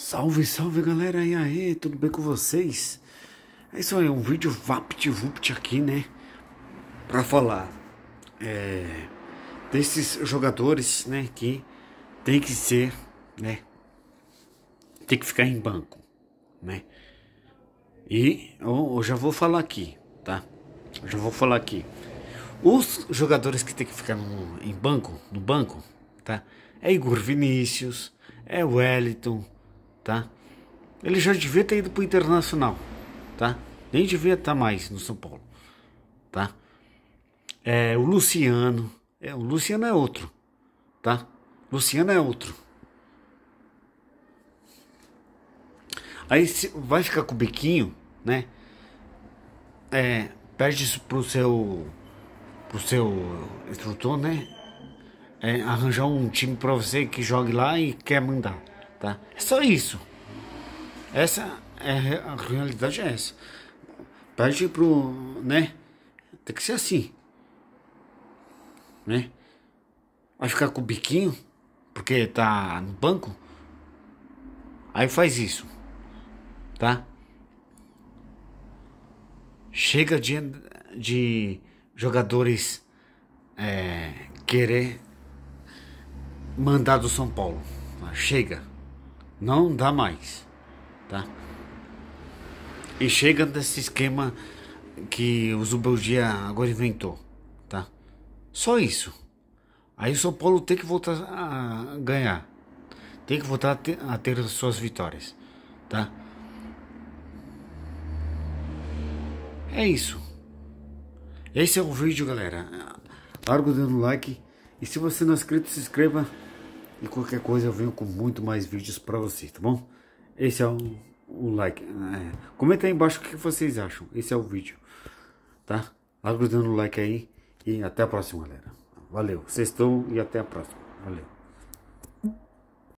Salve, salve galera, e aí, tudo bem com vocês? É isso aí, um vídeo VaptVupt aqui, né? Pra falar é, desses jogadores, né? Que tem que ser, né? Tem que ficar em banco, né? E eu, eu já vou falar aqui, tá? Eu já vou falar aqui. Os jogadores que tem que ficar no, em banco, no banco, tá? É Igor Vinícius, é Wellington tá? Ele já devia ter ido pro Internacional, tá? Nem devia estar tá mais no São Paulo, tá? É, o Luciano, é, o Luciano é outro, tá? Luciano é outro. Aí vai ficar com o biquinho, né? É, perde isso pro seu pro seu instrutor, né? É, arranjar um time para você que jogue lá e quer mandar. Tá? É só isso. Essa é a realidade é essa. Pede pro, né? Tem que ser assim. Né? Vai ficar com o biquinho porque tá no banco. Aí faz isso. Tá? Chega de, de jogadores é, querer mandar do São Paulo. Chega. Não dá mais, tá? E chega desse esquema que o Zubeldia agora inventou, tá? Só isso. Aí o São Paulo tem que voltar a ganhar. Tem que voltar a ter, as suas vitórias, tá? É isso. Esse é o vídeo, galera. Larga dando like. E se você não é inscrito, se inscreva. E qualquer coisa eu venho com muito mais vídeos para vocês, tá bom? Esse é o, o like. É, comenta aí embaixo o que vocês acham. Esse é o vídeo, tá? Agrudando o like aí. E até a próxima, galera. Valeu. Sextou e até a próxima. Valeu.